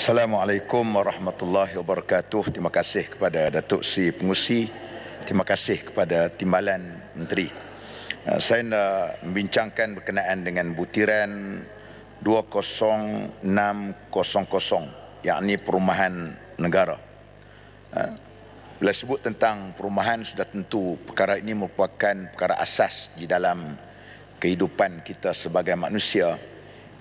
Assalamualaikum warahmatullahi wabarakatuh. Terima kasih kepada Datuk Si Pengusi. Terima kasih kepada Timbalan Menteri. Uh, saya nak membincangkan berkenaan dengan butiran 20600, yakni perumahan negara. Uh, bila sebut tentang perumahan, sudah tentu perkara ini merupakan perkara asas di dalam Kehidupan kita sebagai manusia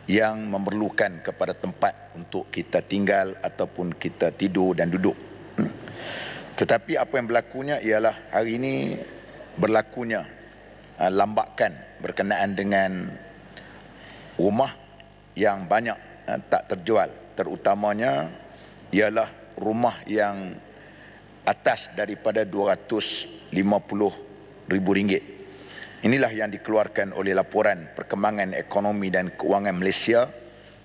yang memerlukan kepada tempat untuk kita tinggal ataupun kita tidur dan duduk. Hmm. Tetapi apa yang berlakunya ialah hari ini berlakunya ah, lambakan berkenaan dengan rumah yang banyak ah, tak terjual. Terutamanya ialah rumah yang atas daripada 250 ribu ringgit. Inilah yang dikeluarkan oleh laporan perkembangan ekonomi dan keuangan Malaysia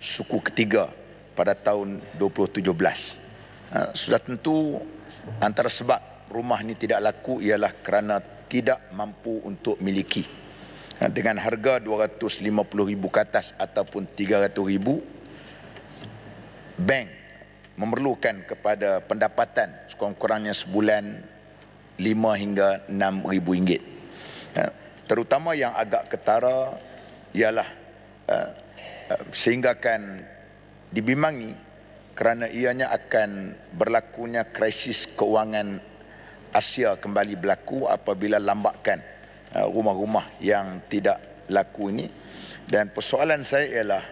suku ketiga pada tahun 2017. Ha, sudah tentu antara sebab rumah ini tidak laku ialah kerana tidak mampu untuk miliki. Ha, dengan harga RM250,000 ke atas ataupun RM300,000, bank memerlukan kepada pendapatan sekurang-kurangnya sebulan RM5 hingga RM6,000 terutama yang agak ketara ialah eh, eh, sehinggakan dibimbangi kerana ianya akan berlakunya krisis keuangan Asia kembali berlaku apabila lambakan eh, rumah-rumah yang tidak laku ini dan persoalan saya ialah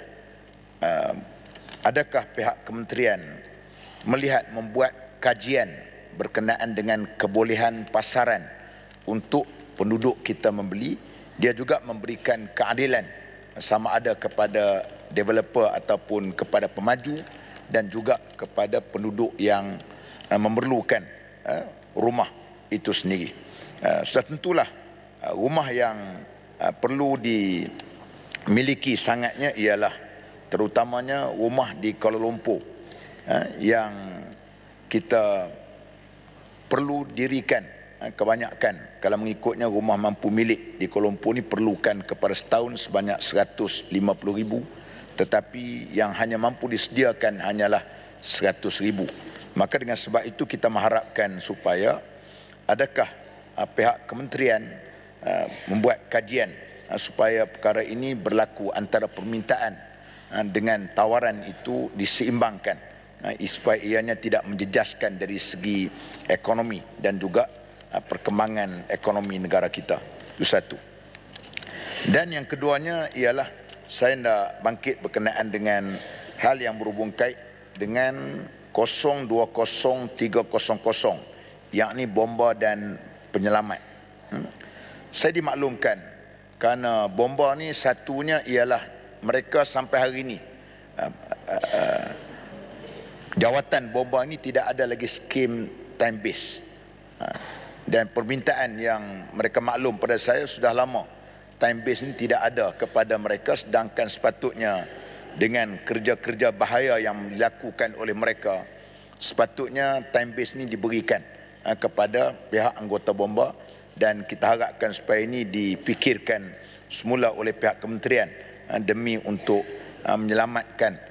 adakah pihak kementerian melihat membuat kajian berkenaan dengan kebolehan pasaran untuk penduduk kita membeli dia juga memberikan keadilan sama ada kepada developer ataupun kepada pemaju dan juga kepada penduduk yang eh, memerlukan eh, rumah itu sendiri. Sudah eh, tentulah rumah yang perlu dimiliki sangatnya ialah terutamanya rumah di Kuala Lumpur yang kita perlu dirikan Eh, kebanyakan kalau mengikutnya rumah mampu milik di Kuala Lumpur ini perlukan kepada setahun sebanyak 150 ribu tetapi yang hanya mampu disediakan hanyalah 100 ribu maka dengan sebab itu kita mengharapkan supaya adakah eh, pihak kementerian eh, membuat kajian supaya perkara ini berlaku antara permintaan dengan tawaran itu diseimbangkan supaya ianya tidak menjejaskan dari segi ekonomi dan juga Ah, perkembangan ekonomi negara kita. Itu satu. Dan yang keduanya ialah saya nak bangkit berkenaan dengan hal yang berhubung kait dengan 020300 yakni bomba dan penyelamat. Hmm. Saya dimaklumkan kerana bomba ni satunya ialah mereka sampai hari ini ah, ah, jawatan bomba ini tidak ada lagi skim time base dan permintaan yang mereka maklum pada saya sudah lama time base ini tidak ada kepada mereka sedangkan sepatutnya dengan kerja-kerja bahaya yang dilakukan oleh mereka sepatutnya time base ini diberikan ha, kepada pihak anggota bomba dan kita harapkan supaya ini dipikirkan semula oleh pihak kementerian ha, demi untuk ha, menyelamatkan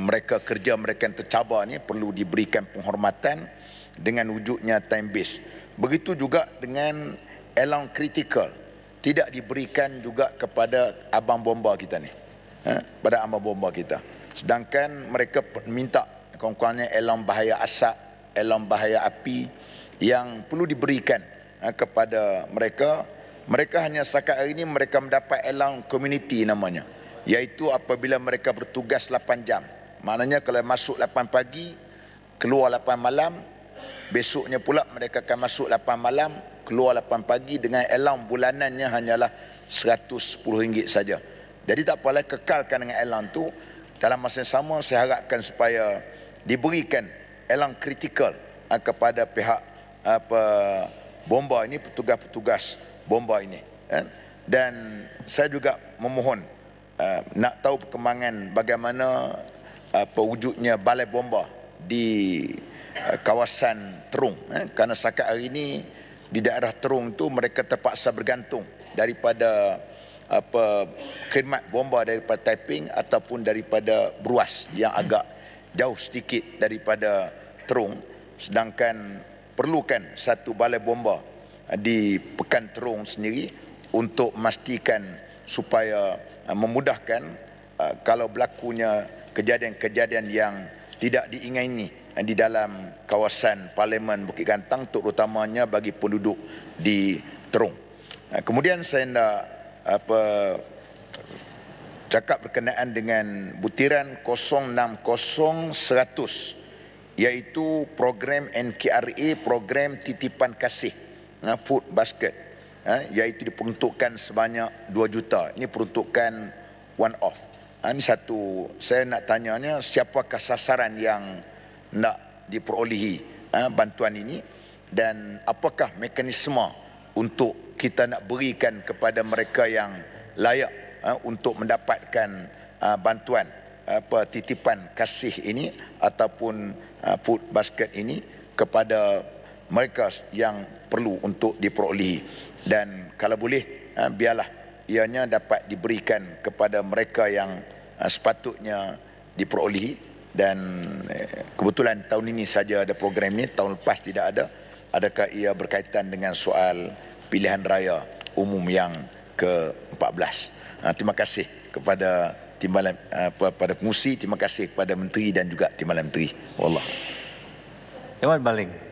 mereka kerja mereka yang tercabar ini perlu diberikan penghormatan dengan wujudnya time base. Begitu juga dengan allowance critical tidak diberikan juga kepada abang bomba kita ni. Ha? Pada abang bomba kita. Sedangkan mereka minta kawan-kawannya elang bahaya asap, elang bahaya api yang perlu diberikan ha, kepada mereka. Mereka hanya setakat hari ini mereka mendapat elang community namanya. Iaitu apabila mereka bertugas 8 jam. Maknanya kalau masuk 8 pagi, keluar 8 malam, Besoknya pula mereka akan masuk 8 malam, keluar 8 pagi dengan allowance bulanannya hanyalah RM110 saja. Jadi tak apalah kekalkan dengan allowance tu. Dalam masa yang sama saya harapkan supaya diberikan allowance kritikal ah, kepada pihak apa bomba ini petugas-petugas bomba ini eh. dan saya juga memohon eh, nak tahu perkembangan bagaimana eh, pewujudnya balai bomba di Eh, kawasan Terung eh? kerana sekat hari ini di daerah Terung tu mereka terpaksa bergantung daripada apa khidmat bomba daripada Taiping ataupun daripada Beruas yang agak jauh sedikit daripada Terung sedangkan perlukan satu balai bomba eh, di Pekan Terung sendiri untuk memastikan supaya eh, memudahkan kalau berlakunya kejadian-kejadian yang tidak diingini di dalam kawasan Parlimen Bukit Gantang terutamanya bagi penduduk di Terung. Kemudian saya nak apa cakap berkenaan dengan butiran 060100 iaitu program NKRA program titipan kasih food basket iaitu diperuntukkan sebanyak 2 juta ini peruntukan one off ini satu saya nak tanyanya siapakah sasaran yang nak diperolehi eh, bantuan ini dan apakah mekanisme untuk kita nak berikan kepada mereka yang layak eh, untuk mendapatkan eh, bantuan apa titipan kasih ini ataupun eh, food basket ini kepada mereka yang perlu untuk diperolehi dan kalau boleh eh, biarlah ianya dapat diberikan kepada mereka yang eh, sepatutnya diperolehi dan eh, kebetulan tahun ini saja ada program ini, tahun lepas tidak ada. Adakah ia berkaitan dengan soal pilihan raya umum yang ke-14? Ah, terima kasih kepada timbalan kepada ah, pengusi, terima kasih kepada menteri dan juga timbalan menteri. Wallah. Terima kasih.